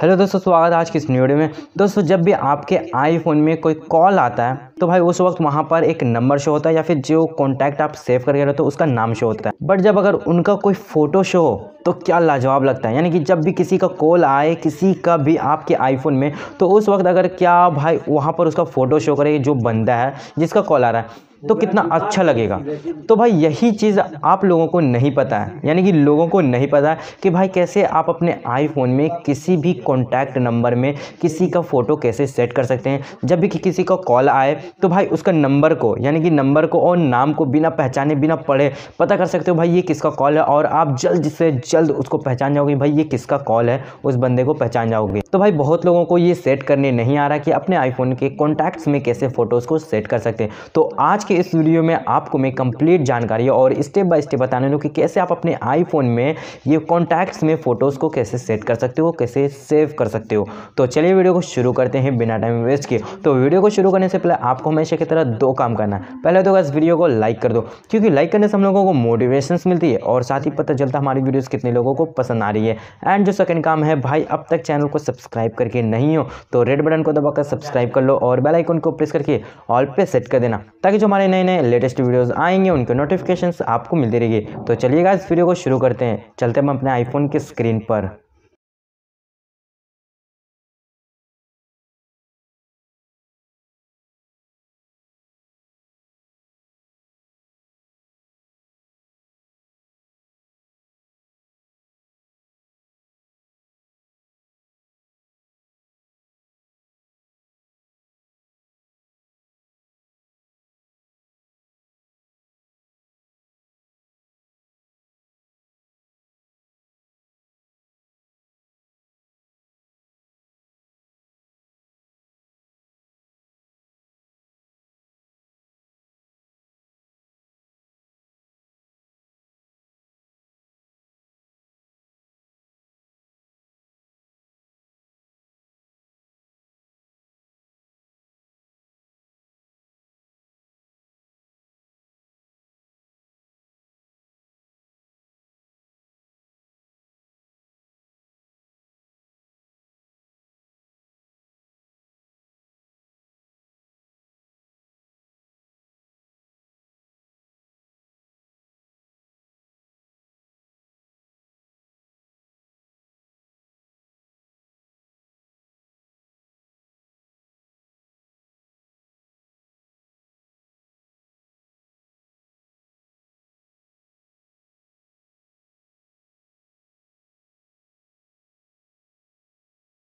hello दोस्तों स्वागत है आज की इस वीडियो में दोस्तों जब भी आपके आईफोन में कोई कॉल आता है तो भाई उस वक्त वहाँ पर एक नंबर शो होता है या फिर जो कॉन्टैक्ट आप सेव करके रहते हो उसका नाम शो होता है बट जब अगर उनका कोई फ़ोटो शो हो तो क्या लाजवाब लगता है यानी कि जब भी किसी का कॉल आए किसी का भी आपके आईफोन में तो उस वक्त अगर क्या भाई वहाँ पर उसका फ़ोटो शो करे जो बंदा है जिसका कॉल आ रहा है तो कितना अच्छा लगेगा तो भाई यही चीज़ आप लोगों को नहीं पता है यानी कि लोगों को नहीं पता है कि भाई कैसे आप अपने आईफोन में किसी भी कॉन्टैक्ट नंबर में किसी का फ़ोटो कैसे सेट कर सकते हैं जब भी कि किसी का कॉल आए तो भाई उसका नंबर को यानी कि नंबर को और नाम को बिना पहचाने बिना पढ़े पता कर सकते हो भाई ये किसका कॉल है और आप जल्द से जल्द उसको पहचान जाओगे भाई ये किसका कॉल है उस बंदे को पहचान जाओगे तो भाई बहुत लोगों को ये सेट करने नहीं आ रहा कि अपने आईफोन के कॉन्टैक्ट्स में कैसे फ़ोटोज़ को सेट कर सकते हैं तो आज के कि इस वीडियो में आपको मैं कंप्लीट जानकारी और स्टेप बाय स्टेप बताने लूँ कि कैसे आप अपने आईफोन में ये कॉन्टैक्ट्स में फ़ोटोज़ को कैसे सेट कर सकते हो कैसे सेव कर सकते हो तो चलिए वीडियो को शुरू करते हैं बिना टाइम वेस्ट किए तो वीडियो को शुरू करने से पहले आपको हमेशा की तरह दो काम करना है पहले तो इस वीडियो को लाइक कर दो क्योंकि लाइक करने से हम लोगों को मोटिवेशन मिलती है और साथ ही पता चलता हमारी वीडियोज़ कितने लोगों को पसंद आ रही है एंड जो सेकेंड काम है भाई अब तक चैनल को सब्सक्राइब करके नहीं हो तो रेड बटन को दबाकर सब्सक्राइब कर लो और बेलाइकन को प्रेस करके ऑल पे सेट कर देना ताकि जो हमारे नए नए लेटेस्ट वीडियोस आएंगे उनके नोटिफिकेशंस आपको मिलती रहेगी तो चलिए गाइस वीडियो को शुरू करते हैं चलते हम अपने आईफोन के स्क्रीन पर